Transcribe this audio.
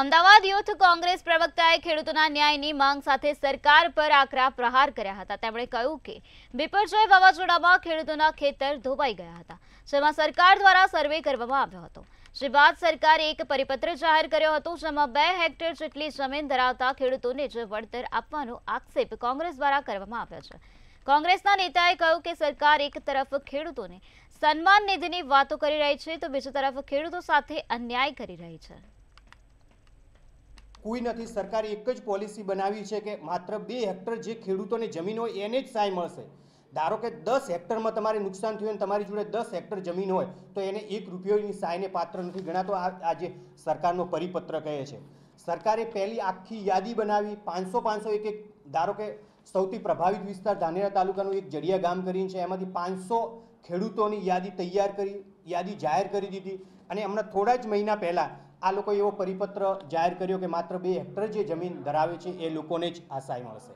Ahmedabad youth Congress પ્રવક્તાએ ખેડૂતોના ન્યાયની માંગ સાથે સરકાર પર આકરા પ્રહાર કર્યા હતા તેમણે કહ્યું કે બિપરજોય વાવાઝોડામાં ખેડૂતોના ખેતર ધોવાઈ ગયા હતા જેમાં સરકાર દ્વારા સર્વે કરવામાં આવ્યો હતો જે બાદ સરકારે એક પરિપત્ર જાહેર કર્યો હતો જેમાં બે હેક્ટર જેટલી જમીન ધરાવતા ખેડૂતોને જે વળતર આપવાનો આક્ષેપ કોંગ્રેસ દ્વારા કરવામાં આવ્યો છે કોંગ્રેસના નેતાએ કહ્યું કે સરકાર એક તરફ ખેડૂતોને સન્માન નિધિની વાતો કરી રહી છે તો બીજી તરફ ખેડૂતો સાથે અન્યાય કરી રહી છે કોઈ નથી સરકારે એક જ પોલિસી બનાવી છે કે માત્ર બે હેક્ટર જે ખેડૂતોની જમીન હોય એને જ સહાય મળશે ધારો કે દસ હેક્ટરમાં તમારે નુકસાન થયું અને તમારી જોડે દસ હેક્ટર જમીન હોય તો એને એક રૂપિયોની સહાયને પાત્ર નથી ગણાતો આ જે સરકારનો પરિપત્ર કહે છે સરકારે પહેલી આખી યાદી બનાવી પાંચસો પાંચસો એક એક ધારો કે સૌથી પ્રભાવિત વિસ્તાર ધાનેરા તાલુકાનું એક જડિયા ગામ કરીને છે એમાંથી પાંચસો ખેડૂતોની યાદી તૈયાર કરી યાદી જાહેર કરી દીધી અને હમણાં થોડા જ મહિના પહેલાં આ લોકોએ એવો પરિપત્ર જાહેર કર્યો કે માત્ર બે હેક્ટર જે જમીન ધરાવે છે એ લોકોને જ આ મળશે